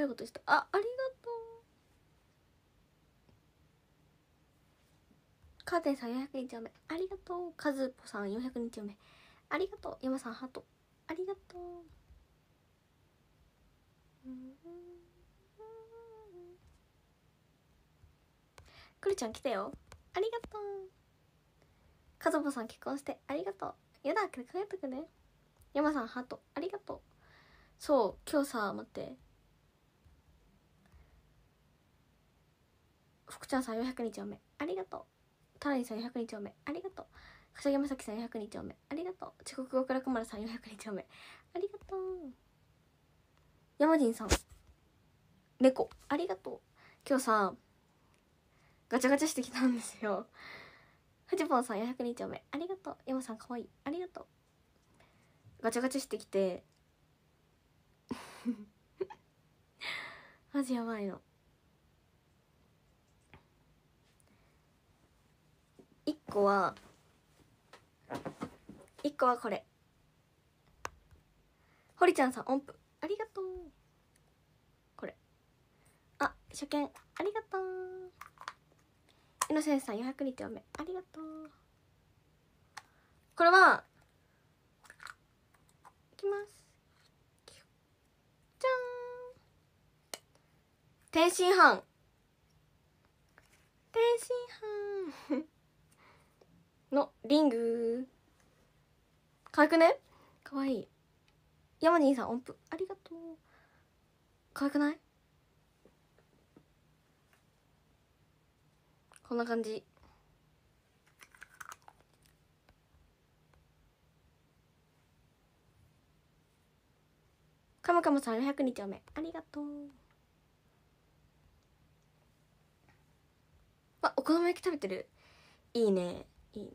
ういうことしたあありがとうカーテンさん400日目ありがとうカズポさん400日目ありがとう山さんハートありがとうくるちゃん来たよありがとうカズポさん結婚してありがとうやだけど帰っとくね山さんハートありがとうそう今日さ待って福ちゃんさん400日おめありがとうタラニさん400日おめありがとうかさげまさきさん400日おめありがとう遅刻くまるさん400日おめありがとう山人さん猫ありがとう今日さガチャガチャしてきたんですよフジポンさん400日おめありがとう山さんかわいいありがとうガチャガチャしてきてマジやばいの個は1個はこれ堀ちゃんさん音符ありがとうこれあ初見ありがとうイノセンスさん400日おめありがとうこれはいきますじゃん天津飯天津飯のリング可愛くね可愛いヤマニーさん音符ありがとう可愛くないこんな感じカムカムさん400日おめありがとうあお好み焼き食べてるいいねいいね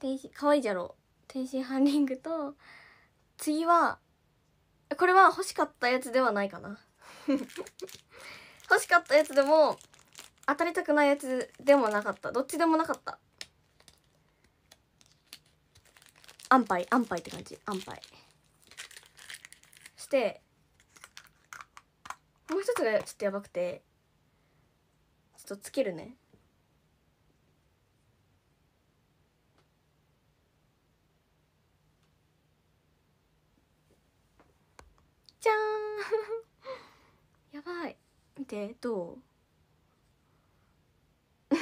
天使可愛いじゃろ天津ハンリングと次はこれは欲しかったやつではないかな 欲しかったやつでも当たりたくないやつでもなかったどっちでもなかった安牌安牌って感じ安牌してもう一つがちょっとやばくてちょっとつけるねじゃん やばい見てどう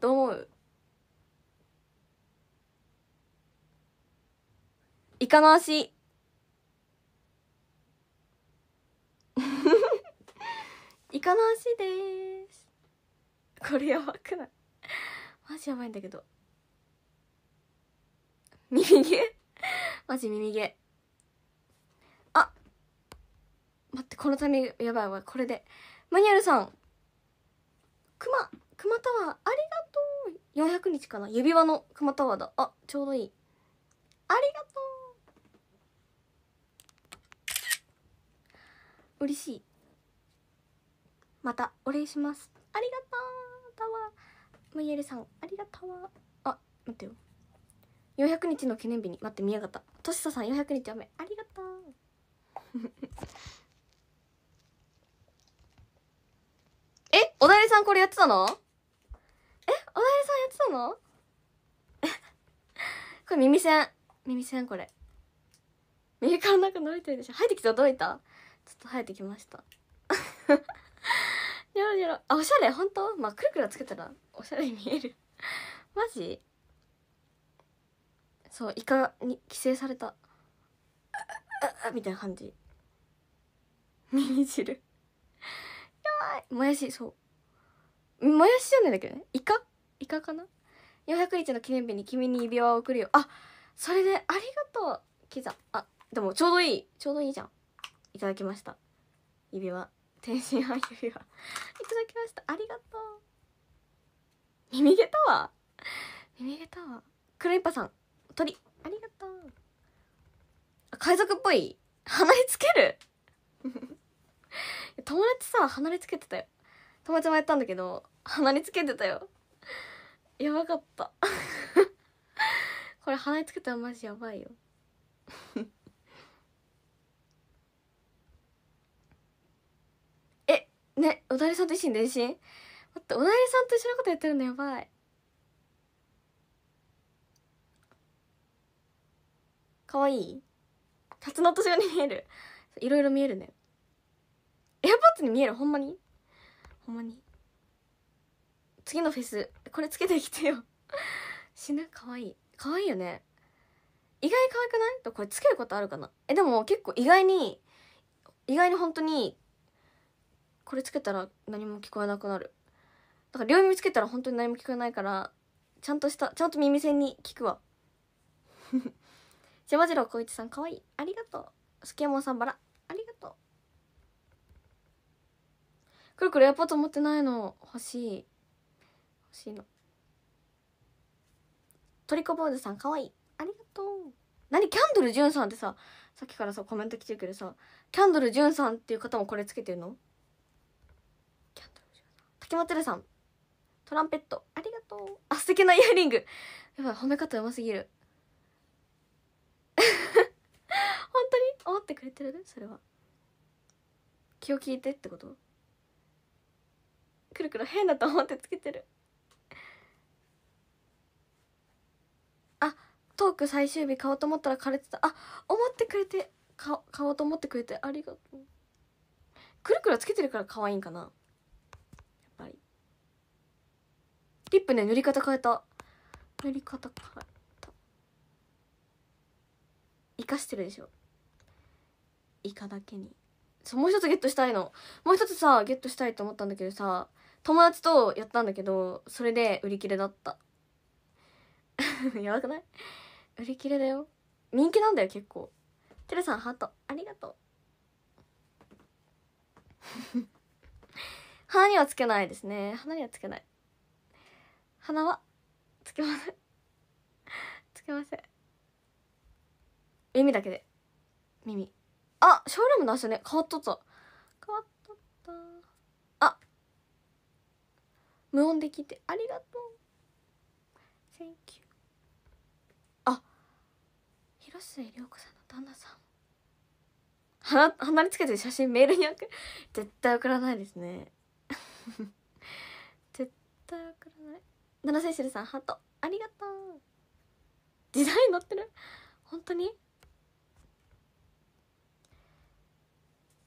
どう思うイカの足 イカの足ですこれやばくないマジやばいんだけど耳毛マジ耳毛このタイミングやばいわこれでマニュアルさん熊熊タワーありがとう400日かな指輪の熊タワーだあちょうどいいありがとう嬉しいまたお礼しますありがとうタワーマニュアルさんありがとうあ待ってよ400日の記念日に待って見やがったとしささん400日雨ありがとうおだりさんこれやってたのえおだりさんやってたの これ耳栓。耳栓これ。耳からなんか伸びてるでしょ生えてきたどいたちょっと生えてきました。ニョロニョロ。あ、おしゃれ本当まあ、くるくるつけたら、おしゃれに見える。マジそう、イカに寄生された。みたいな感じ。耳汁。やばい。もやし、そう。もやしじゃないんだけどねイカイカかな400日の記念日に君に指輪を送るよあそれでありがとうキザあでもちょうどいいちょうどいいじゃんいただきました指輪天津飯指輪いただきましたありがとう耳毛タワー耳毛タワー黒いっぱさん鳥ありがとう海賊っぽい離れつける 友達さ離れつけてたよ友達もやったんだけど鼻につけてたよやばかったこれ鼻につけたらマジやばいよえねおだりさんと一に伝心待っておだりさんと一緒のことやってるのやばいかわいいタツノオトシゴに見えるいろいろ見えるねエアポッツに見えるほんまにほんまに次のフェスこれつけてきてよ 死ぬかわいいかわいいよね意外可愛くないこれつけることあるかなえでも結構意外に意外に本当にこれつけたら何も聞こえなくなるだから両耳つけたら本当に何も聞こえないからちゃんとしたちゃんと耳栓に聞くわジャ じジロー光一さんかわいいありがとうスケモンさんバラくるくるエアポート持ってないの欲しい欲しいのトリコボーズさんかわいいありがとう何キャンドルジュンさんってささっきからさコメント来てるけどさキャンドルジュンさんっていう方もこれつけてるのキャンドルジュンさん竹まつるさんトランペットありがとうあ素敵なイヤリングやばい褒め方うますぎる 本当に思ってくれてるそれは気を利いてってことくるくる変だと思ってつけてるあトーク最終日買おうと思ったら枯れてたあ思ってくれて買おうと思ってくれてありがとうくるくるつけてるから可愛いんかなやっぱりリップね塗り方変えた塗り方変えた生かしてるでしょイカだけにそうもう一つゲットしたいのもう一つさゲットしたいと思ったんだけどさ友達とやったんだけどそれで売り切れだった やばくない売り切れだよ人気なんだよ結構てるさんハートありがとう 鼻にはつけないですね鼻にはつけない鼻はつけませんつけません耳だけで耳あショールームの足ね変わっとった変わっとった無音で聞いてありがとう Thank you あ広末涼子さんの旦那さん鼻鼻につけて写真メールに送る絶対送らないですね 絶対送らない七セシルさんハートありがとう時代に乗ってる本当に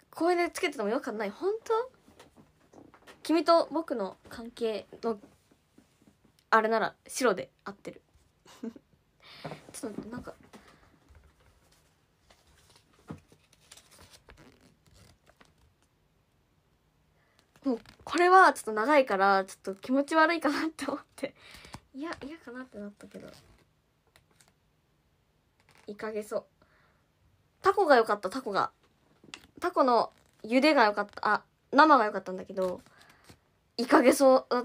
公園でつけててもよかない本当君と僕の関係のあれなら白で合ってる ちょっと待ってなんかもうこれはちょっと長いからちょっと気持ち悪いかなって思っていや嫌かなってなったけどいかげそうタコが良かったタコがタコの茹でが良かったあ生が良かったんだけどいかげそう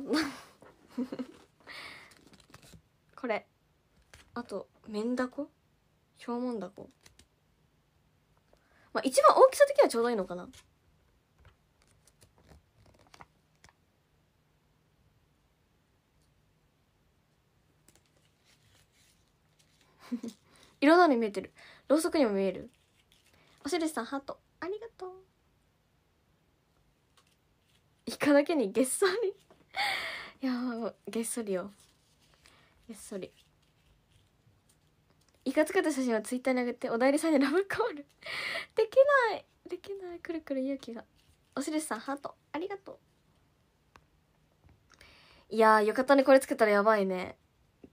これあと麺だこひょうもんだこまあ一番大きさ的にはちょうどいいのかな 色なのに見えてるろうそくにも見えるおしるしさんハートありがとうイカだけにげっそりいやげっそりよげっそりイカ使った写真はツイッターに上げておだいりさんにラブコール できないできないくるくる勇気がおしるしさんハートありがとういやよかったねこれつけたらやばいね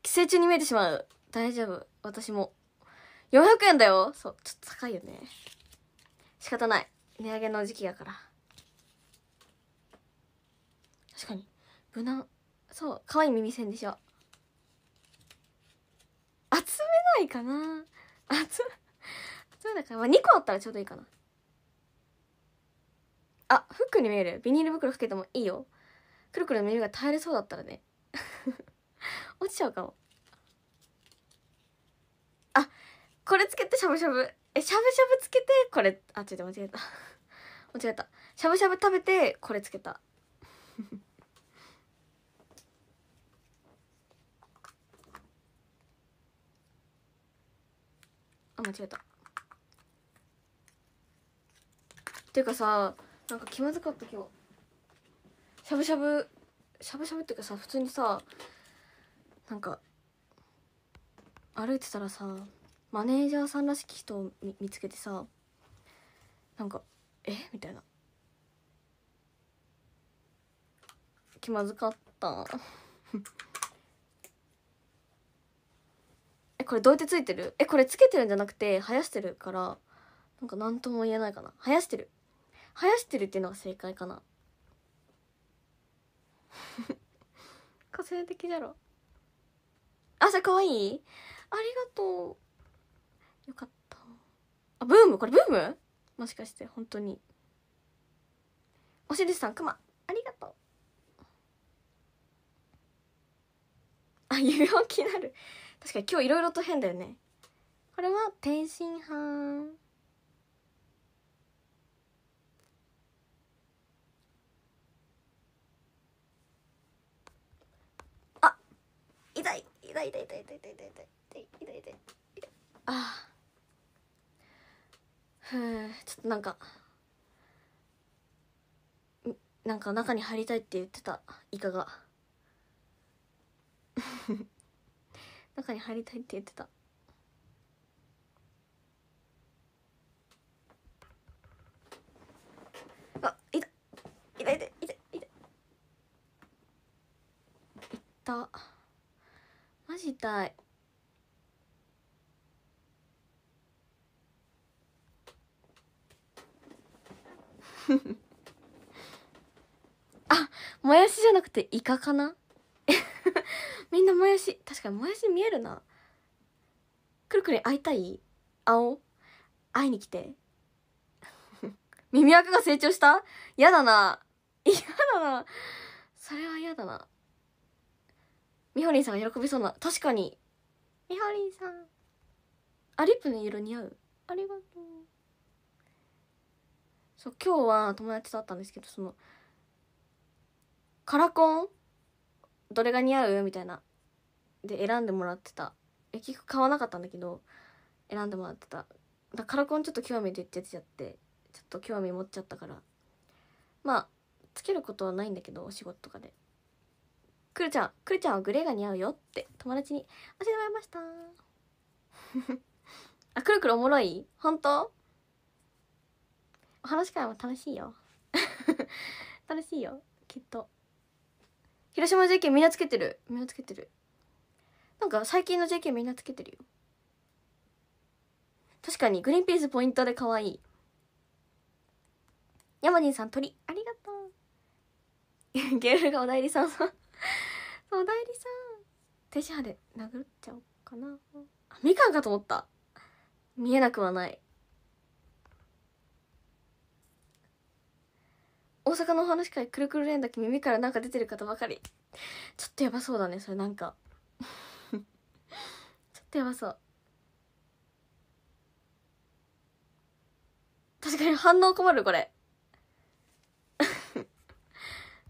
寄生虫に見えてしまう大丈夫私も400円だよそうちょっと高いよね仕方ない値上げの時期やから確かに無難そう可愛い耳栓でしょ集めないかな集集めないかな、まあ、2個あったらちょうどいいかなあフックに見えるビニール袋かけてもいいよくるくるの耳が耐えれそうだったらね 落ちちゃうかもあこれつけてしゃぶしゃぶえしゃぶしゃぶつけてこれあちょっと間違えた 間違えたしゃぶしゃぶ食べてこれつけたあ間違えたっていうかさなんか気まずかった今日しゃぶしゃぶしゃぶしゃぶっていうかさ普通にさなんか歩いてたらさマネージャーさんらしき人を見つけてさなんか「えみたいな気まずかったえこれどうやってついてるえこれつけてるんじゃなくて生やしてるからなんか何とも言えないかな生やしてる生やしてるっていうのが正解かな 個性的じゃろあそれかわいいありがとうよかったあブームこれブームもしかして本当におしりさんくまありがとうあ指輪気になる確かに今日いろいろと変だよねこれは天津飯あ痛い痛い痛い痛い痛い痛い痛い痛い痛い痛いあふうちょっとなんかなんか中に入りたいって言ってたイカが中に入りたいって言ってたあいたいたいたいたいたいったマジ痛い あもやしじゃなくてイカかなみんなもやし確かにもやし見えるなくるくる会いたい青会いに来て耳垢が成長した嫌だな嫌だなそれは嫌だなみほりんさんが喜びそうな確かにみほりんさんあリップの色似合うありがとうそう今日は友達と会ったんですけどそのカラコンどれが似合うみたいなで選んでもらってたえ結局買わなかったんだけど選んでもらってただカラコンちょっと興味出てちゃってちょっと興味持っちゃったからまあつけることはないんだけどお仕事とかでくるちゃんくるちゃんはグレーが似合うよって友達に教えてもらいました あくるくるおもろい本当お話会も楽しいよ 楽しいよきっと広島 JK みんなつけてるみんなつけてるなんか最近の JK みんなつけてるよ確かにグリーンピースポイントで可愛いヤマニンさん鳥ありがとう ゲールがおだいりさんさんおだいりさん手品で殴っちゃおうかなあみかんかと思った見えなくはない大阪のお話会くるくる連け耳からなんか出てる方ばかりちょっとやばそうだねそれなんか ちょっとやばそう確かに反応困るこれ 待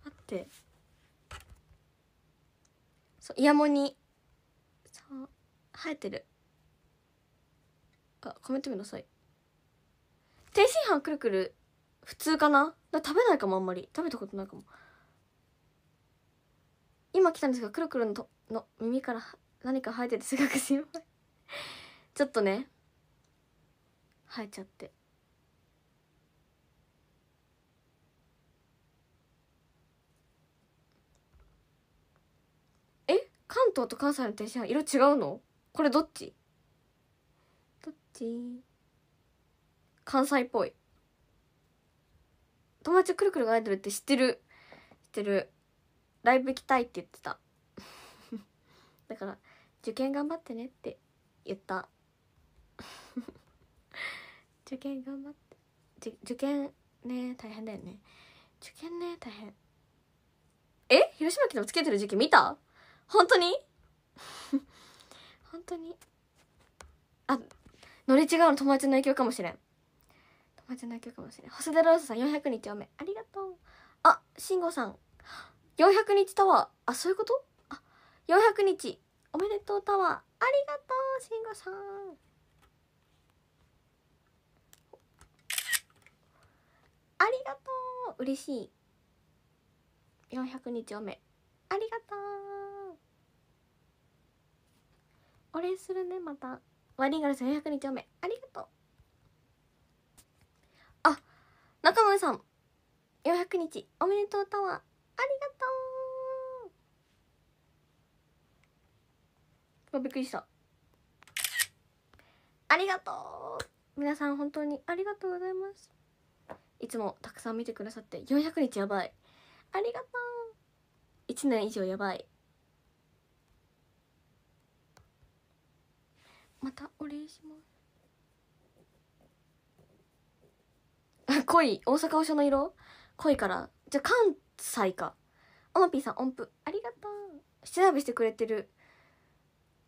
ってそうイヤモニそう生えてるあコメント見なさい天津飯くるくる普通かなだ食べないかもあんまり食べたことないかも今来たんですがくるくるのとの耳から何か生えててすごく心配 ちょっとね生えちゃってえ関東と関西の天津飯色違うのこれどっちどっち関西っぽい友達くるくるがアイドルって知ってる知ってるライブ行きたいって言ってた だから受験頑張ってねって言った 受験頑張って受験ね大変だよね受験ね大変え広島県でもつけてる時期見た本当に 本当にあ乗り違うの友達の影響かもしれんマジ泣きかもしれないホスデローズさん400日おめありがとうあしんごさん400日タワーあそういうことあ400日おめでとうタワーありがとうしんごさんありがとう嬉しい400日おめありがとうお礼するねまたワリンガルさん400日おめありがとう中森さん400日おめでとうタワーありがとうあびっくりしたありがとう皆さん本当にありがとうございますいつもたくさん見てくださって400日やばいありがとう1年以上やばいまたお礼します濃 い大阪お将の色濃いからじゃあ関西かオノピーさん音符ありがとう下調べしてくれてる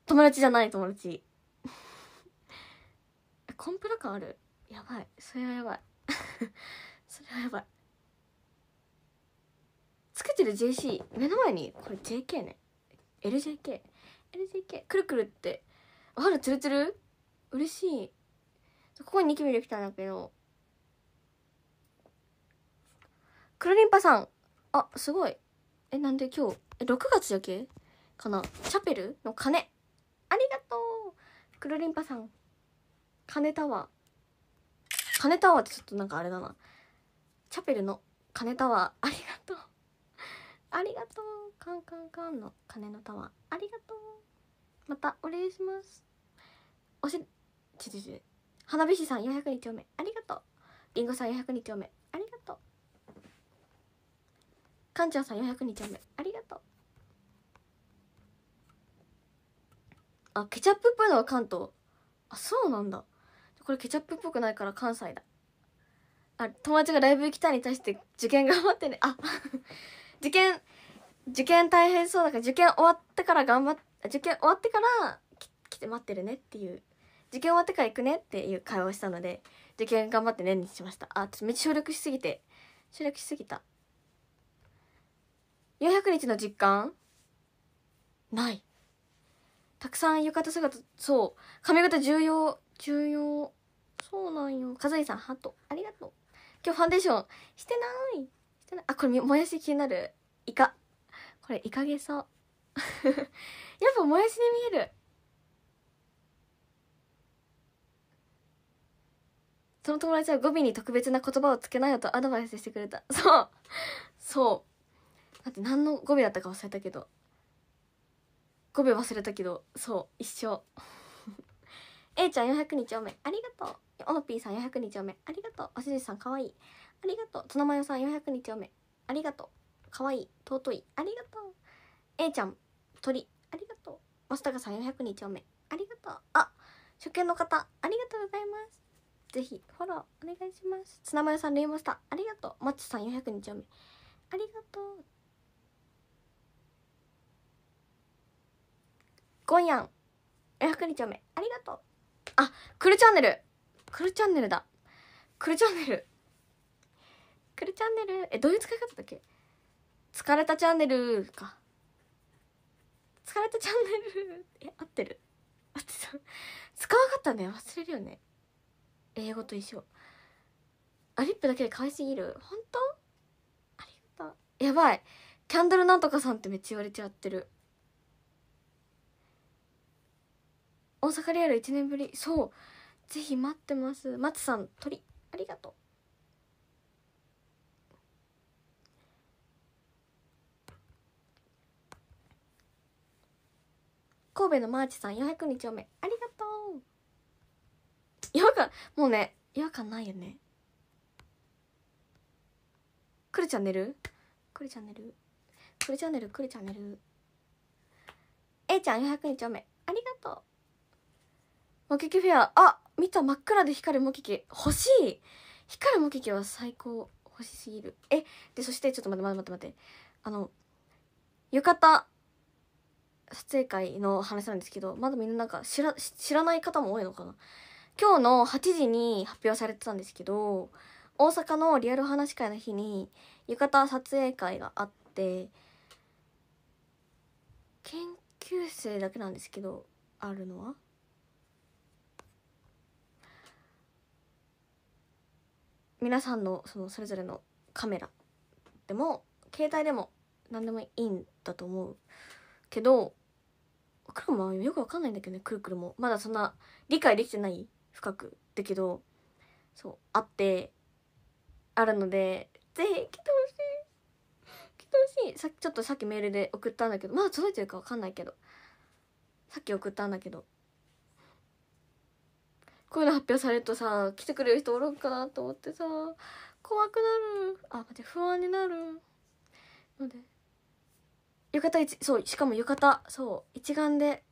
友達じゃない友達 コンプラ感あるやばいそれはやばい それはやばいつけてる JC 目の前にこれ JK ね LJKLJK くるくるっておかるつるつる嬉しいここにニキビできたんだけど黒リンパさんあすごいえなんで今日え6月やけかなチャペルの鐘ありがとうロリンパさん鐘タワー鐘タワーってちょっとなんかあれだなチャペルの鐘タワーありがとうありがとうカンカンカンの鐘のタワーありがとうまたお礼しますおしちちち花火師さん400日おめありがとうりんごさん400日おめありがとう館長さん400ネル、ありがとうあケチャップっぽいのは関東あそうなんだこれケチャップっぽくないから関西だあ友達がライブ行きたいに対して受験頑張ってねあ 受験受験大変そうだから受験終わってから頑張っ受験終わってから来て待ってるねっていう受験終わってから行くねっていう会話をしたので受験頑張ってねにしましたあちょっとめっちゃ省略しすぎて省略しすぎた400日の実感ないたくさん浴衣姿そう髪型重要重要そうなんよかずいさんハートありがとう今日ファンデーションしてないしてないあこれもやし気になるイカこれイカゲソ やっぱもやしに見えるその友達は語尾に特別な言葉をつけなよとアドバイスしてくれたそうそう待って何の語尾だったか忘れたけど語尾忘れたけどそう一緒 A ちゃん400日おめありがとうオノピーさん400日おめありがとうおしじさんかわいいありがとうツナマヨさん400日おめありがとうかわいい尊いありがとう A ちゃん鳥ありがとうマスタカさん400日おめありがとうあ初見の方ありがとうございますぜひフォローお願いします。ツナマヨさん、レイモスター、ありがとう。マッチさん、400日おめ。ありがとう。今夜ヤン0 0日おめありがとうあくるチャンネルくるチャンネルだくるチャンネルくるチャンネルえどういう使い方だっけ疲れたチャンネルか疲れたチャンネルえ合ってる合ってた使わなかったね忘れるよね英語と一緒あリップだけで可愛すぎる本当ありがとうやばいキャンドルなんとかさんってめっちゃ言われちゃってる大阪リアル1年ぶりそうぜひ待ってます松さん鳥ありがとう神戸のマーチさん400日お目ありがとう違和感もうね違和感ないよねくるチャンネルくるチャンネルくるチャンネルくるチャンネル A ちゃん400日お目ありがとうモキキフェアあ見た真っ暗で光るモキキ欲しい光るモキキは最高欲しすぎるえでそしてちょっと待って待って待ってあの浴衣撮影会の話なんですけどまだみんななんか知ら知らない方も多いのかな今日の8時に発表されてたんですけど大阪のリアル話会の日に浴衣撮影会があって研究生だけなんですけどあるのは皆さんのそのそれぞれのカメラでも携帯でも何でもいいんだと思うけど黒もよくわかんないんだけどねくるくるもまだそんな理解できてない深くだけどそうあってあるのでぜひ来てほしい来てほしいさちょっとさっきメールで送ったんだけどまだ届いてるかわかんないけどさっき送ったんだけどこういうの発表されるとさ来てくれる人おるんかなと思ってさ怖くなるあ待って不安になるので浴衣一そうしかも浴衣そう一眼で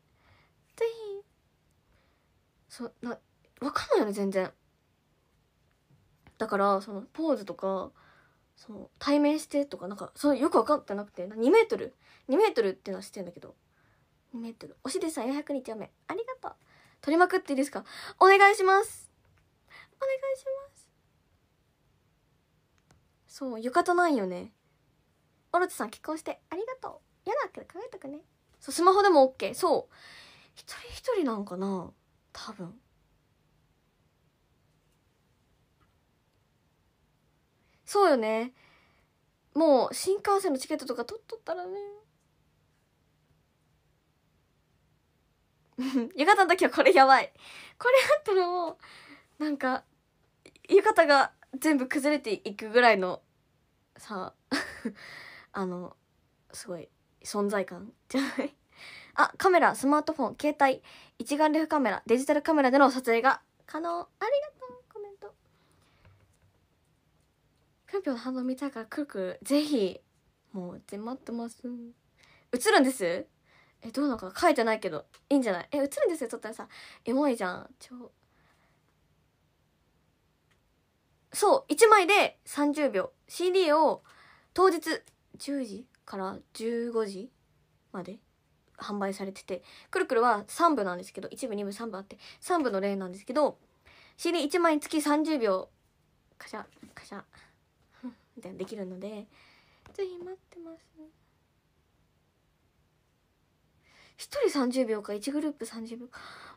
ぜひそうな分かんないよね全然だからそのポーズとかその対面してとかなんかそのよく分かってなくて2メートル2メートルっていうのは知ってんだけど2メートルおしでさん400日おめありがとう取りまくっていいですかお願いしますお願いしますそう浴衣ないよねオロチさん結婚してありがとう嫌だけど考えとくねそうスマホでも OK そう一人一人なんかな多分そうよねもう新幹線のチケットとか取っとったらね浴衣の時はこれやばいこれあったらもうなんか浴衣が全部崩れていくぐらいのさ あのすごい存在感じゃない あカメラスマートフォン携帯一眼レフカメラデジタルカメラでの撮影が可能ありがとうコメントぴょんぴょんの反応見たいからくるくるぜひもう待ってます映るんですえどうなのかな書いてないけどいいんじゃないえ映るんですよ撮ったらさエモいじゃん超そう1枚で30秒 CD を当日10時から15時まで販売されててくるくるは3部なんですけど1部2部3部あって3部の例なんですけど CD1 枚につき30秒カシャカシャで できるのでぜひ待ってます。1人30秒か1グループ30秒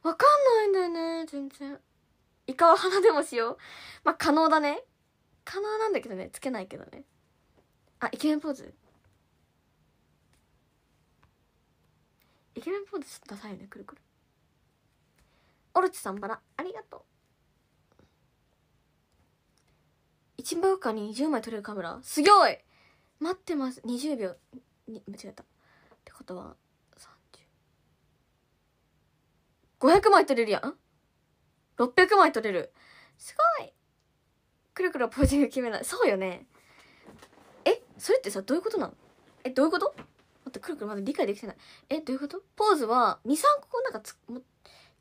わかんないんだよね全然イカは鼻でもしようまあ可能だね可能なんだけどねつけないけどねあイケメンポーズイケメンポーズちょっとダサいよねくるくるオルチさんバラありがとう1秒間に20枚撮れるカメラすごい待ってます20秒に間違えたってことは500枚取れるやん ?600 枚取れる。すごいくるくるポージング決めない。そうよね。え、それってさ、どういうことなのえ、どういうこと待って、くるくるまだ理解できてない。え、どういうことポーズは、2、3個なんかつも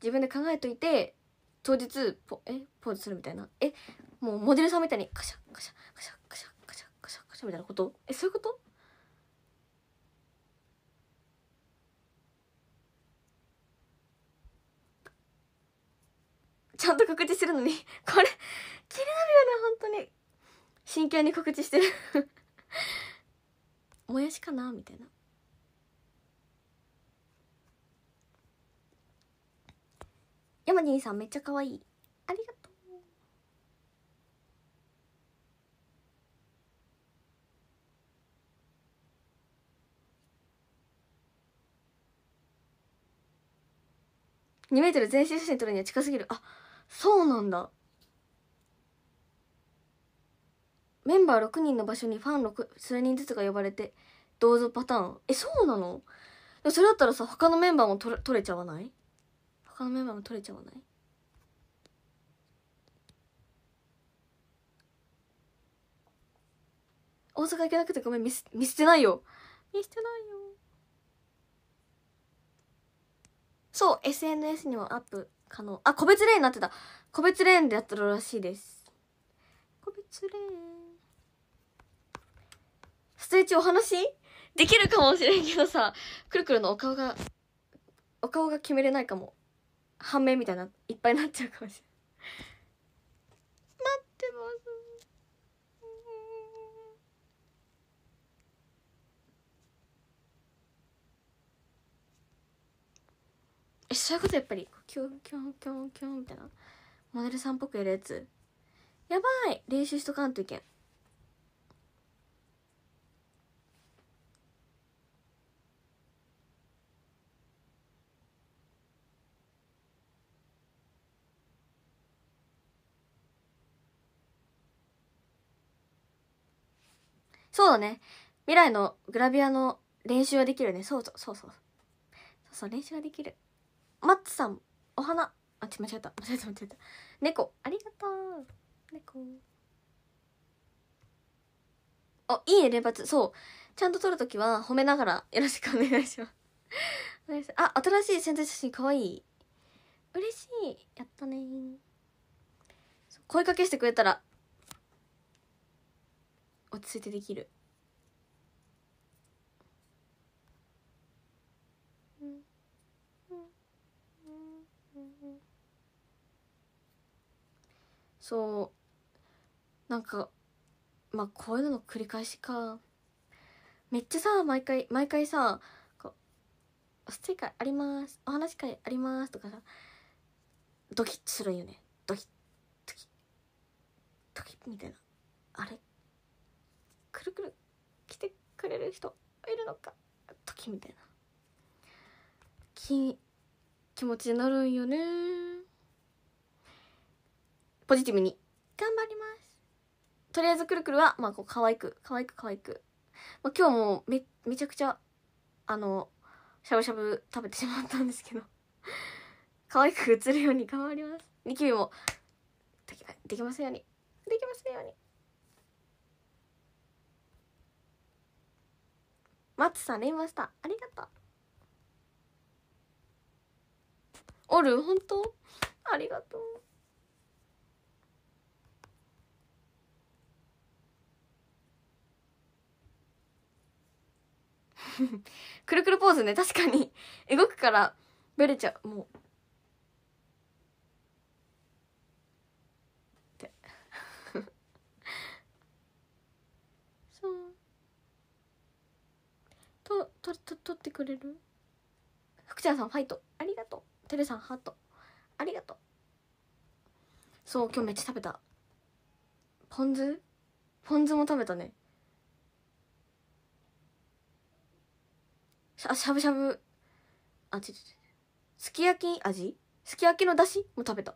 自分で考えといて、当日、ポ、え、ポーズするみたいな。え、もうモデルさんみたいに、カシャ、カシャ、カシャ、カシャ、カシャ、カシャ、カシャみたいなことえ、そういうことちゃんと告知するのに これ気になるよね本当に真剣に告知してる もやしかなみたいなヤマジンさんめっちゃ可愛いありがとう2メートル全身写真撮るには近すぎるあそうなんだメンバー6人の場所にファン6数人ずつが呼ばれてどうぞパターンえそうなのそれだったらさ他のメンバーも取れ取れちゃわない他のメンバーも取れちゃわない大阪行けなくてごめん見捨てないよ見捨てないよそう SNS にもアップ可能。あ、個別レーンになってた。個別レーンでやってるらしいです。個別レーン。ストレッチお話できるかもしれんけどさ、くるくるのお顔が、お顔が決めれないかも。半面みたいな、いっぱいなっちゃうかもしれない。待ってまえそういうことやっぱりキュンキュンキュンキュンみたいなモデルさんっぽくやるやつやばい練習しとかんといけんそうだね。未来のグラビアの練習はできるね。そうそうそうそう。そうそう、練習はできる。マッツさんお花あち間違えた間違えた間違えた猫ありがとう猫あいいね連発そうちゃんと撮るときは褒めながらよろしくお願いしますあ新しい宣材写真かわいい嬉しいやったね声かけしてくれたら落ち着いてできるそうなんかまあこういうのの繰り返しかめっちゃさ毎回毎回さ「おテッいーあります」「お話会あります」とかさドキッとするんよねドキッドキッドキッみたいなあれくるくる来てくれる人いるのかドキみたいなき気持ちになるんよねポジティブに頑張りますとりあえずくるくるはまあこう可愛く可愛く可愛く、まあ、今日もめめちゃくちゃあのしゃぶしゃぶ食べてしまったんですけど可愛く映るように頑張りますニキビもできできませんようにできますようにマッ松さんレイマスターありがとうおる本当ありがとう くるくるポーズね確かに動くからブレちゃうもう ととと取ってくれる福ちゃんさんファイトありがとうてるさんハートありがとうそう今日めっちゃ食べたポン酢ポン酢も食べたねあ、しゃぶしゃぶ。あ、ちちすき焼き味すき焼きのだしも食べた。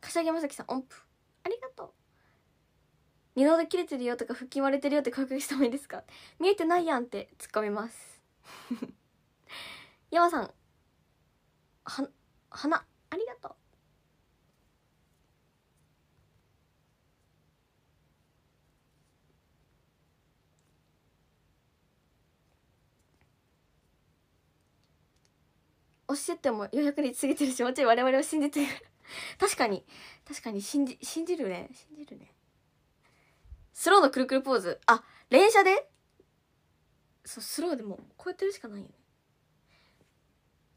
柏木まさきさん、音符。ありがとう。二度で切れてるよとか腹筋割れてるよって確認してもいいですか見えてないやんって突っ込みます。山さん、は、花、ありがとう。押してても400過ぎてるしもちろん我々を信じてる 確かに確かに信じ信じるね信じるねスローのくるくるポーズあ連写でそうスローでもこうやってるしかないよね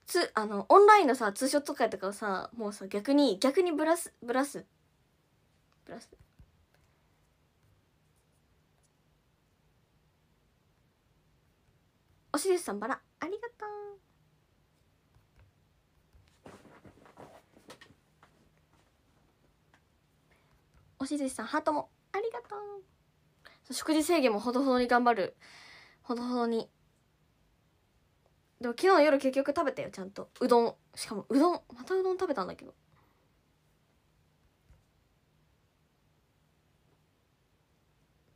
つあのオンラインのさツーショットとかをさもうさ逆に逆にブラスブラスブラスおしりさんバラありがとうおしずしさんハートもありがとう食事制限もほどほどに頑張るほどほどにでも昨日の夜結局食べたよちゃんとうどんしかもうどんまたうどん食べたんだけど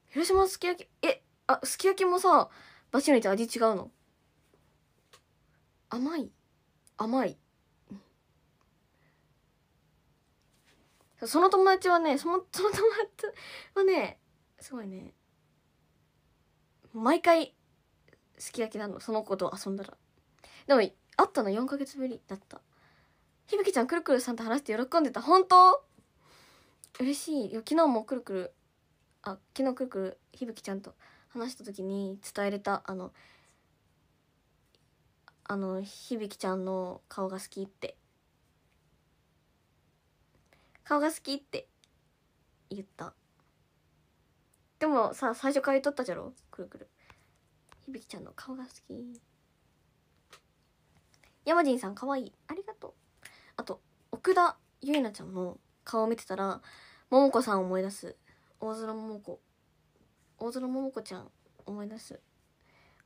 広島すき焼きえあすき焼きもさバチュにって味違うの甘い甘いその友達はねその その友達はねすごいね毎回すき焼きなのその子と遊んだらでも会ったの4ヶ月ぶりだったひぶきちゃんくるくるさんと話して喜んでた本当嬉しいよ昨日もくるくるあ昨日くるくるひぶきちゃんと話した時に伝えれたあのあのひびきちゃんの顔が好きって顔が好きって言ったでもさ最初から言っとったじゃろくるくる響ちゃんの顔が好き山人さんかわいいありがとうあと奥田結菜ちゃんの顔を見てたら桃子さんを思い出す大空桃子大空桃子ちゃん思い出す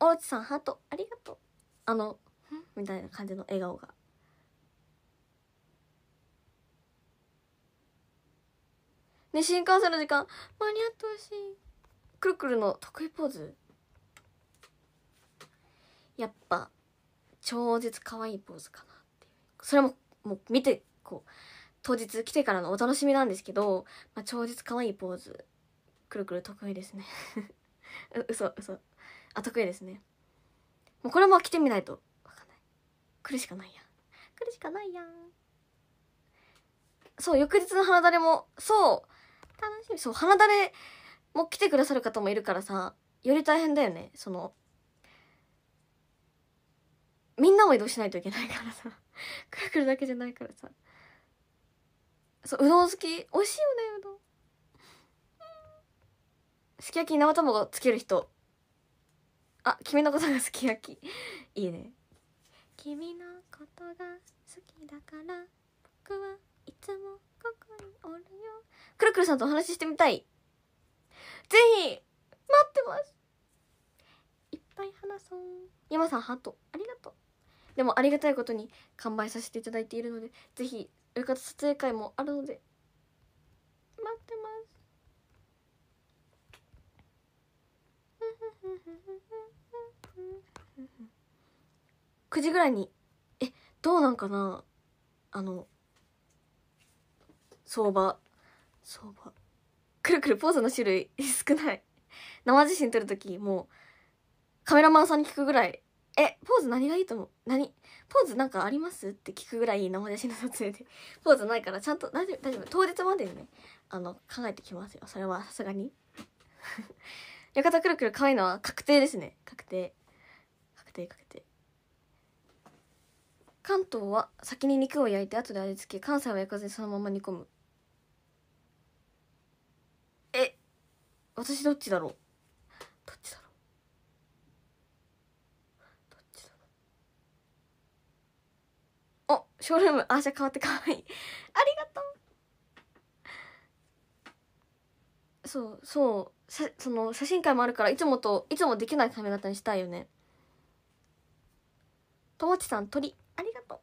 大内さんハートありがとうあのみたいな感じの笑顔がね新幹線の時間間に合ってほしいくるくるの得意ポーズやっぱ超絶可愛いポーズかなっていうそれももう見てこう当日来てからのお楽しみなんですけど、まあ、超絶可愛いポーズくるくる得意ですねう 嘘嘘あ得意ですねもうこれも来てみないと分かんない来るしかないや来るしかないやそう翌日の花だれもそう楽しみそう花だれも来てくださる方もいるからさより大変だよねそのみんなも移動しないといけないからさ くるくるだけじゃないからさそううどん好き美味しいよねうどんすき焼きに生卵つける人あ君のことがすき焼きいいね君のことが好きだから僕はいつもここにおるよくるくるさんとお話ししてみたいぜひ待ってますいっぱい話そう山さんハートありがとうでもありがたいことに完売させていただいているのでぜひ浴衣撮影会もあるので待ってます9時ぐらいにえどうなんかなあの相場相場くるくるポーズの種類少ない生写真撮る時もうカメラマンさんに聞くぐらい「えポーズ何がいいと思う何ポーズなんかあります?」って聞くぐらい生写真の撮影でポーズないからちゃんと大丈夫大丈夫当日までにねあの考えてきますよそれはさすがに 浴衣くるくる可愛いのは確定ですね確定確定確定関東は先に肉を焼いて後で味付け関西は焼かずにそのまま煮込む私どっちだろうどっちだろうどっちだろうおショールームあじゃ変わってかわいいありがとうそうそうさその写真会もあるからいつもといつもできない髪型にしたいよねともちさん鳥ありがとう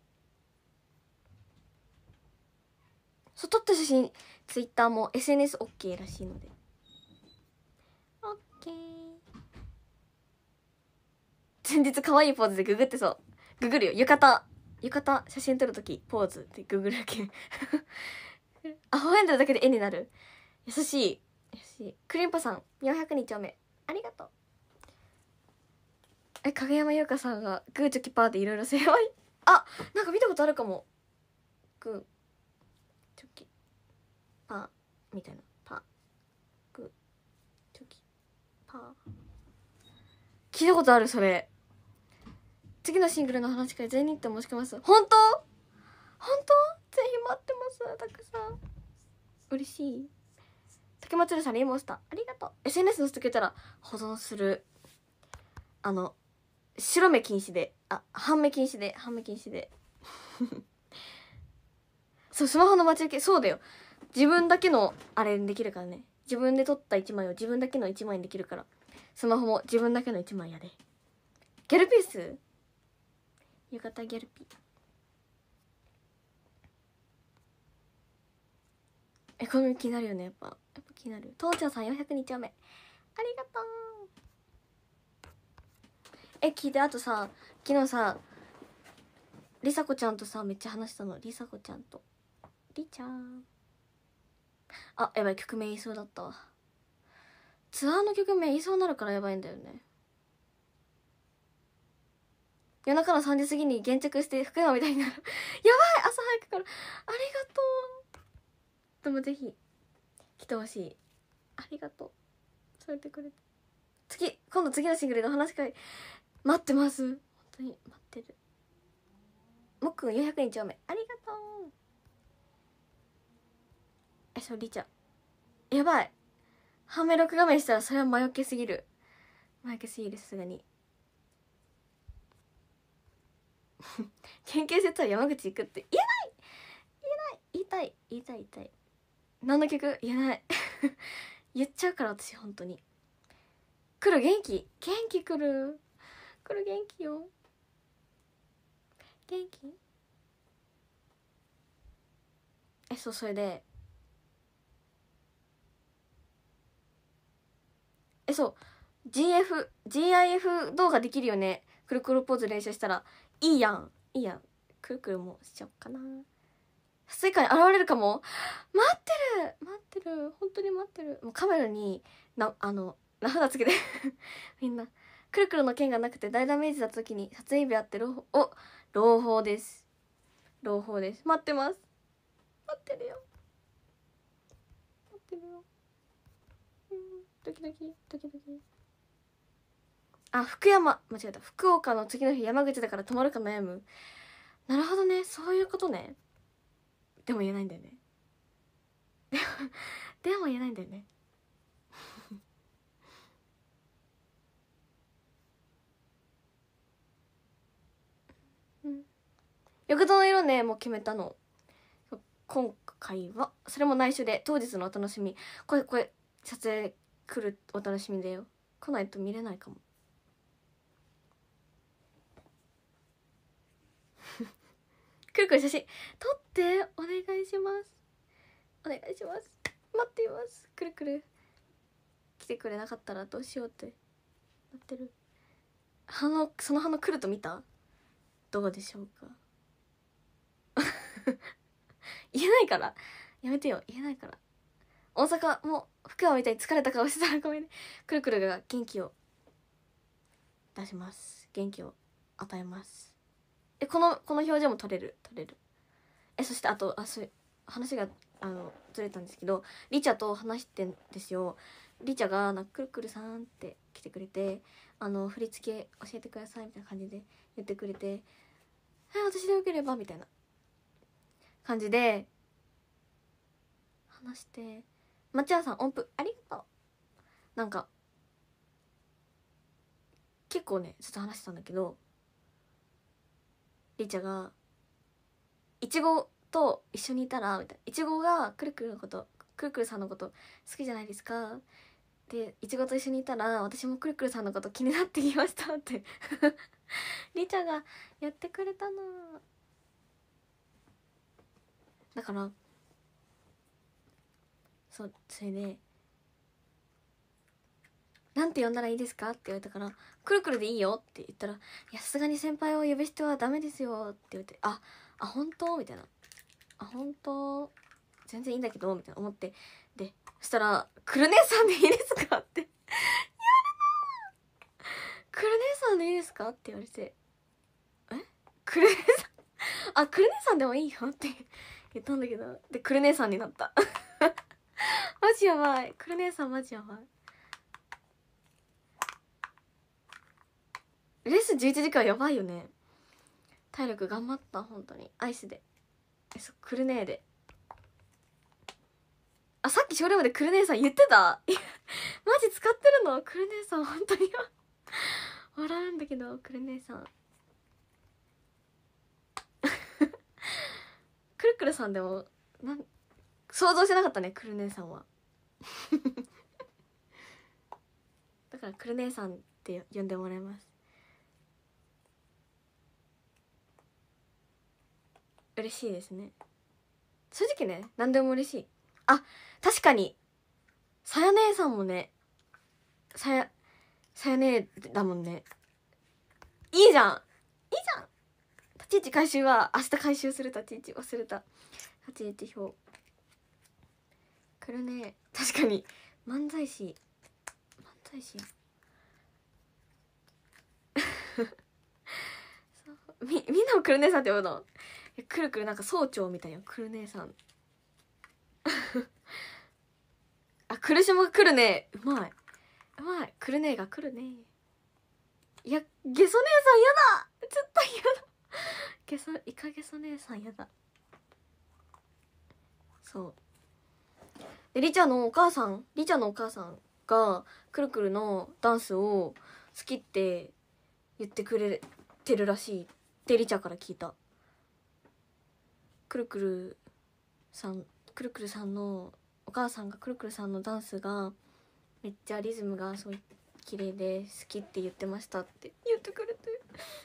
そう撮った写真ツイッターも SNS OK らしいので先日可愛いポーズでググってそう。ググるよ。浴衣。浴衣、写真撮るとき、ポーズってググるけ。アホエンドだけで絵になる。優しい。優しい。クリンパさん、400日丁目。ありがとう。え、影山優香さんがグーチョキパーでいろいろ世話い。あ、なんか見たことあるかも。グー、チョキ、パー、みたいな。パー、グー、チョキ、パー。聞いたことある、それ。次のシングルの話から全日程申し込ます本当本当ぜひ待ってますたくさん嬉しい竹松さんリモンスターありがとう SNS 載せてくれたら保存するあの白目禁止であ半目禁止で半目禁止で そうスマホの待ち受けそうだよ自分だけのあれにできるからね自分で撮った1枚を自分だけの1枚にできるからスマホも自分だけの1枚やでギャルピース浴衣ギャルピーえこれ気になるよねやっぱやっぱ気になる東條さん4 0日丁目ありがとうえ聞いてあとさ昨日さりさこちゃんとさめっちゃ話したのりさこちゃんとりちゃんあやばい曲名言いそうだったわツアーの曲名言いそうになるからやばいんだよね夜中の3時過ぎに現着して福山みたいになる やばい朝早くからありがとうでもぜひ来てほしいありがとうそうてくれて次今度次のシングルの話会待ってます本当に待ってるもっくん400日お目ありがとうえそうりちゃんやばいハメ録画面したらそれは魔除けすぎる魔除けすぎるさすがに 研究説は山口行くって言えない言えない言いたい言いたい言いたい何の曲言えない 言っちゃうから私本当に来る元気元気来る来る元気よ元気えそうそれでえそう GF GIF 動画できるよねくるくるポーズ練習したらいいやんいいやんくるくるもしちよっかな世界に現れるかも待ってる待ってる本当に待ってるもうカメラになあの名札つけて みんなくるくるの剣がなくて大ダメージだった時に撮影日あって朗報お朗報です朗報です待ってます待ってるよ待ってるよ、うん、ドキドキドキドキあ福山間違えた福岡の次の日山口だから泊まるか悩むなるほどねそういうことねでも言えないんだよね でも言えないんだよね うん、浴槽の色ねもう決めたの今回はそれも内緒で当日のお楽しみこれこれ撮影来るお楽しみだよ来ないと見れないかもくるくる写真撮ってお願いしますお願いします待っていますくるくる来てくれなかったらどうしようってなってる反のその反応来ると見たどうでしょうか 言えないからやめてよ言えないから大阪もう福山みたいに疲れた顔してたら ごめんねくるくるが元気を出します元気を与えますえこのこの表情も撮れる撮れるえそしてあとあそ話があのずれたんですけどリチャと話してんですよリチャがな「くるくるさん」って来てくれてあの振り付け教えてくださいみたいな感じで言ってくれて「い私でよければ」みたいな感じで話して「松屋さん音符ありがとう」なんか結構ねずっと話してたんだけどりちゃが「いちごと一緒にいたら」みたいな「いちごがくるくるのことくるくるさんのこと好きじゃないですか?」でいちごと一緒にいたら私もくるくるさんのこと気になってきましたってりちゃがやってくれたのだからそうそれでなんて呼んだらいいですか?」って言われたから「くるくるでいいよ」って言ったら「さすがに先輩を呼ぶ人はダメですよ」って言われて「ああ本当?」みたいな「あ本当全然いいんだけど」みたいな思ってでそしたら「くる姉さんでいいですか?」って「くる姉さんでいいですか?」って言われて「えくる姉さんあくる姉さんでもいいよ」って 言ったんだけどでくる姉さんになった マジやばいくる姉さんマジやばいレース11時間やばいよね体力頑張った本当にアイスでえそクルネーであさっき少量までクルネーさん言ってた マジ使ってるのクルネーさん本当に笑うんだけどクルネーさん クルクルさんでもなん想像してなかったねクルネーさんは だからクルネーさんって呼んでもらいます嬉しいですね正直ね何でも嬉しいあ確かにさや姉さんもねさやさや姉だもんねいいじゃんいいじゃん立ち位置回収は明日回収する立ち位置忘れた立ち位置表来るね確かに漫才師漫才師 みみんなも来るねさんって呼ぶのくるくるなんか総長みたいよくる姉さん あくるしもがくるねうまいうまいくる姉がくるねいやゲソ姉さんやだ絶対やだゲソイカゲソ姉さんやだそうでちゃんのお母さんちゃんのお母さんがくるくるのダンスを好きって言ってくれてるらしいってちゃんから聞いたくるくるさんくるくるさんのお母さんがくるくるさんのダンスがめっちゃリズムがすごい綺麗で好きって言ってましたって言ってくれて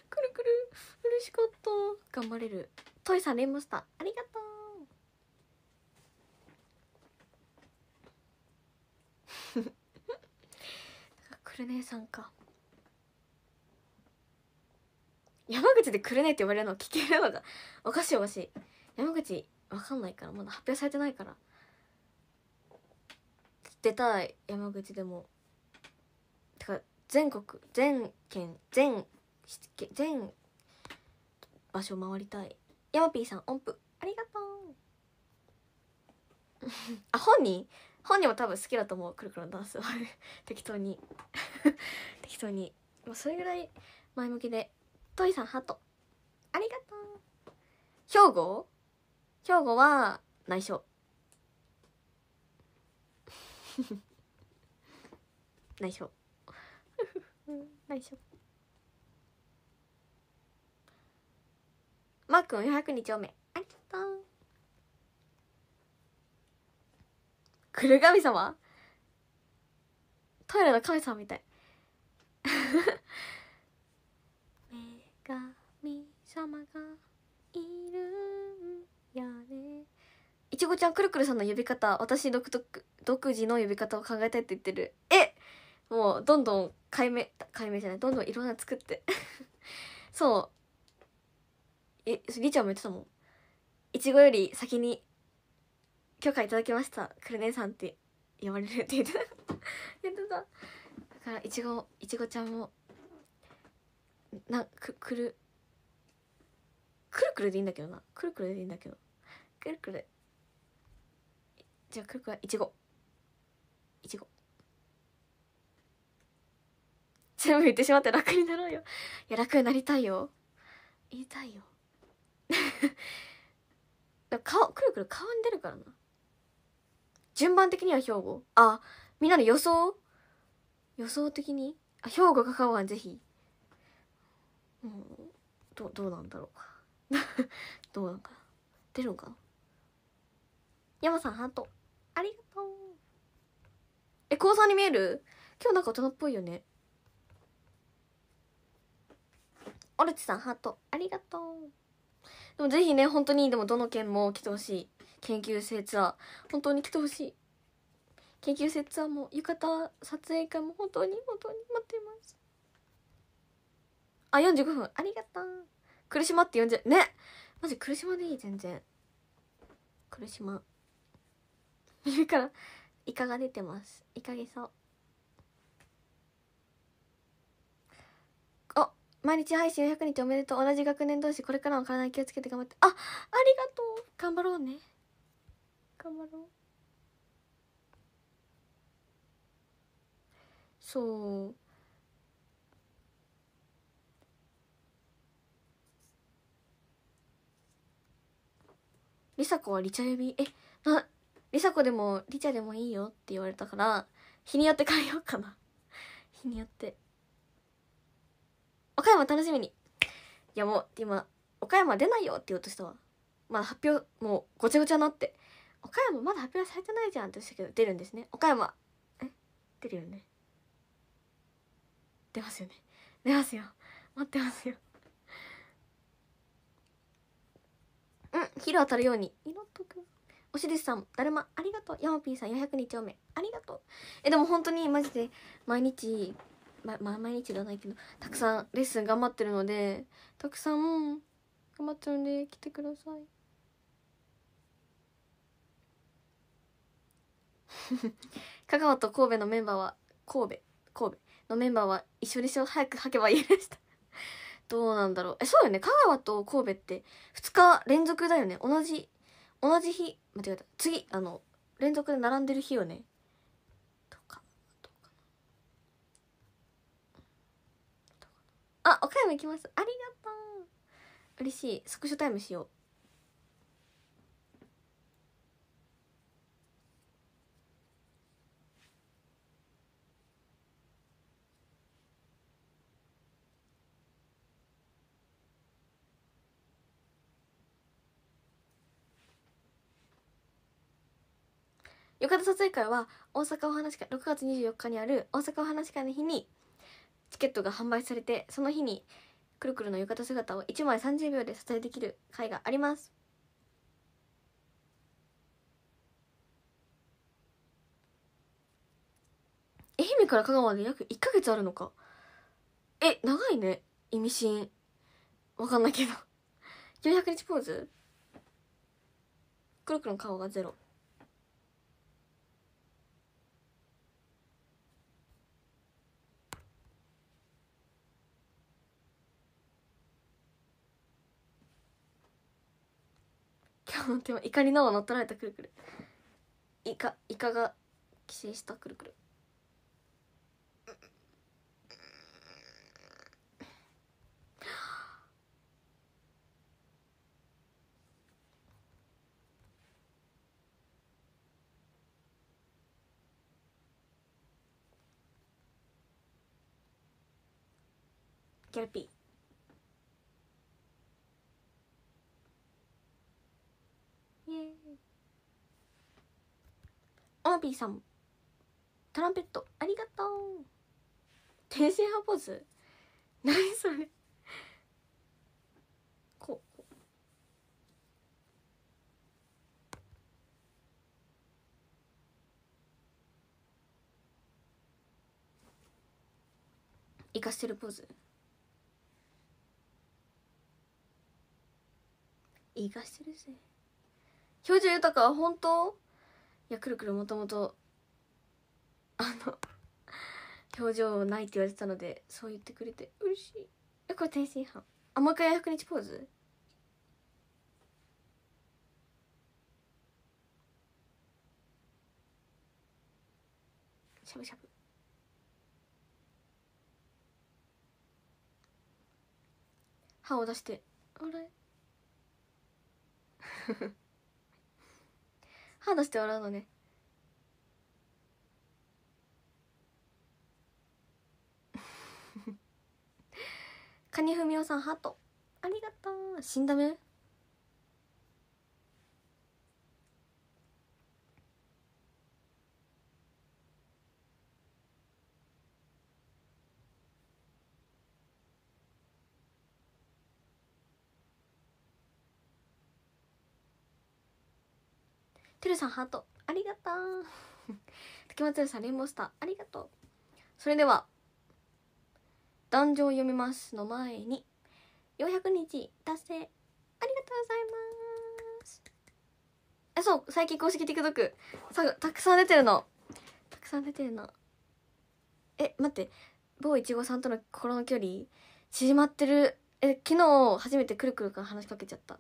くるくる嬉しかった頑張れるトイさんれスしたありがとう くるねさんか山口でくるねって言われるの聞けるのがおかしいおかしい山口わかんないからまだ発表されてないから出たい山口でもてか全国全県全全場所回りたいヤマピーさん音符ありがとう あ本人本人も多分好きだと思うくるくるのダンスは 適当に 適当にもうそれぐらい前向きでトイさんハートありがとう兵庫兵庫は内緒内緒内緒マー君402丁目ありがとう来る神様トイレの神様みたい女神様がいるやねいちごちゃんくるくるさんの呼び方私独特独自の呼び方を考えたいって言ってるえもうどんどん解明解明じゃないどんどんいろんな作って そうえりちゃんも言ってたもんいちごより先に許可いただきましたくるねさんって呼ばれるって言ってた 言ってただからいちごいちごちゃんもなくくるくるくるでいいんだけどなくるくるでいいんだけどくるくるじゃあくるくるいちごいちご全部言ってしまって楽になろうよいや楽になりたいよ言いたいよ 顔くるくる顔に出るからな順番的には兵庫あみんなの予想予想的にあ兵庫か香川ぜひうんどどうなんだろう どうなんか出るんかな山さんハートありがとうえ高3に見える今日なんか大人っぽいよねオルチさんハートありがとうでもぜひね本当にでもどの県も来てほしい研究生ツアー本当に来てほしい研究生ツアーも浴衣撮影会も本当に本当に待っていますあ45分ありがとう苦しまって呼んじゃねマジ苦しまでいい全然苦しま耳からイカが出てますイカげそうあ毎日配信400日おめでとう同じ学年同士これからも体に気をつけて頑張ってあありがとう頑張ろうね頑張ろうそうりさ子はリチャ読みえなリサ子でもリチャでもいいよって言われたから日によって変えようかな日によって岡山楽しみにいやもう今岡山出ないよって言おうとしたわまだ発表もうごちゃごちゃなって岡山まだ発表されてないじゃんって言ったけど出るんですね岡山え出るよね出ますよね出ますよ待ってますよヒロ当たるように。祈っとくおしりさん、だるま、ありがとう。ヤマピーさん、400日おめ、ありがとう。え、でも本当に、マジで、毎日、ま、ま毎日ではないけど、たくさんレッスン頑張ってるので、たくさん、頑張ってるんで、来てください。香川と神戸のメンバーは、神戸、神戸のメンバーは一緒でしょ早く吐けばいいでしたどうなんだろうえそうよね香川と神戸って2日連続だよね同じ同じ日間違えた次あの連続で並んでる日よねとかとかあ岡山行きますありがとう嬉しいスクショタイムしよう浴衣撮影会は大阪お話会6月24日にある大阪お話会の日にチケットが販売されてその日にくるくるの浴衣姿を1枚30秒で撮影できる会があります愛媛から香川まで約1か月あるのかえ長いね意味深分かんないけど400 日ポーズくるくるの顔がゼロ思っても怒りのを乗っ取られたくるくるイカイカが寄生したくるくるギャルピーオービーさんトランペットありがとう天使派ポーズ何それこういかしてるポーズいかしてるぜ表情豊か本当いやくるくるもともとあの表情ないって言われてたのでそう言ってくれて嬉しいえこれ天津飯あもう一回100日ポーズしゃぶしゃぶ歯を出してあれ 話して笑うのね カニフミオさんハートありがとう死んだめるさんハートありがとう竹松さんレインボースターありがとうそれでは壇上読みますの前に400日達成ありがとうございますえそう最近公式 TikTok さたくさん出てるのたくさん出てるのえ待って某いちごさんとの心の距離縮まってるえ昨日初めてくるくるから話しかけちゃった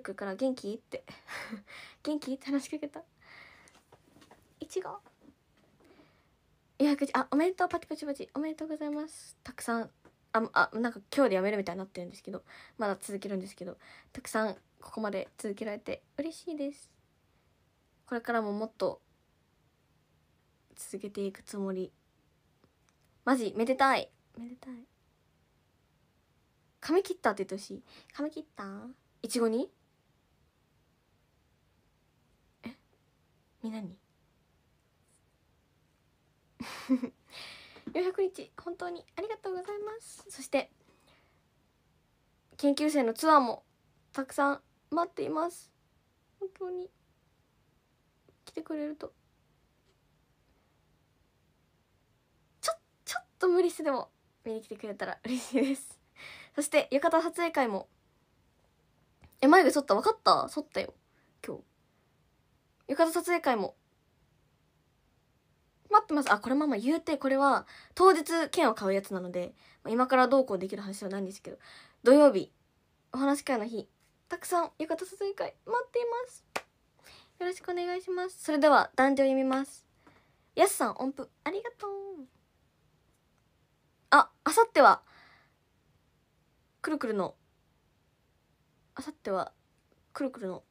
くるから元気って 元気って話しかけたいちごいやあおめでとうパチパチパチおめでとうございますたくさんああなんか今日でやめるみたいになってるんですけどまだ続けるんですけどたくさんここまで続けられて嬉しいですこれからももっと続けていくつもりマジめでたいめでたい髪切ったって言ってほしい髪切ったいちごにみなに400日 本当にありがとうございますそして研究生のツアーもたくさん待っています本当に来てくれるとちょちょっと無理してでも見に来てくれたら嬉しいですそして浴衣撮影会もえ眉毛剃った分かった剃ったよ今日浴衣撮影会も待ってますあこれママ言うてこれは当日券を買うやつなので今からどうこうできる話はないんですけど土曜日お話し会の日たくさん浴衣撮影会待っていますよろしくお願いしますそれでは男女読みますやすさん音符ありがとうああさってはくるくるのあさってはくるくるの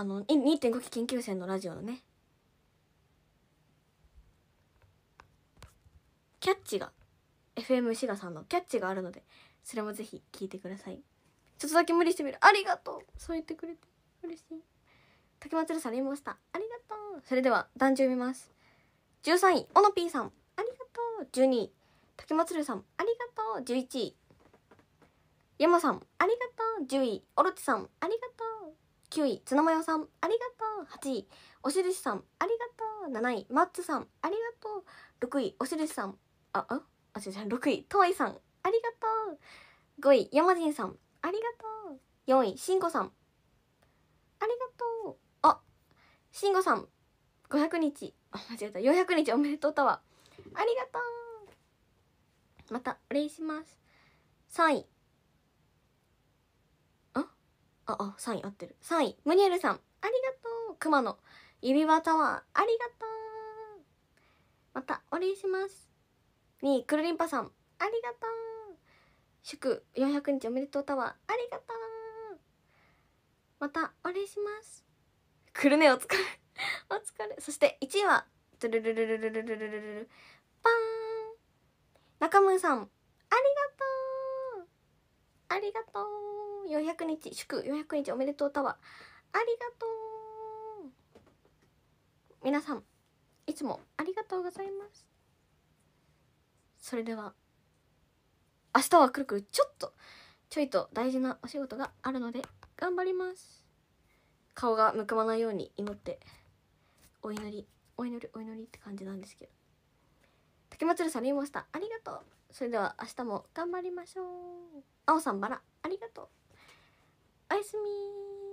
あの2.5期研究生のラジオのねキャッチが FM 滋賀さんのキャッチがあるのでそれもぜひ聞いてくださいちょっとだけ無理してみるありがとうそう言ってくれて嬉しい竹松さんレイモンありがとうそれでは団中見ます13位オノぴーさんありがとう12位竹松さんありがとう11位山さんありがとう10位おろちさんありがとう9位つのまよさんありがとう8位おしるしさんありがとう7位マッツさんありがとう6位おしるしさんあああ違う違う6位とわいさんありがとう5位山人さんありがとう4位しんこさんありがとうあしんこさん500日あ間違えた400日おめでとうタワーありがとうまたお礼します3位あ、あ、3位合ってる。3位、ムニエルさん、ありがとう。熊野、指輪タワー、ありがとう。また、お礼します。2位、くるりんぱさん、ありがとう。祝400日おめでとうタワー、ありがとう。また、お礼します。くるね、お疲れ。お疲れ。そして、1位は、トゥルルルルルルルルルル、パーン。中村さん、ありがとう。ありがとう。400日祝400日おめでとうタワーありがとう皆さんいつもありがとうございますそれでは明日はくるくるちょっとちょいと大事なお仕事があるので頑張ります顔がむくまないように祈ってお祈りお祈りお祈りって感じなんですけど竹松さんレイモンスターありがとうそれでは明日も頑張りましょうあおさんバラありがとうおやすみ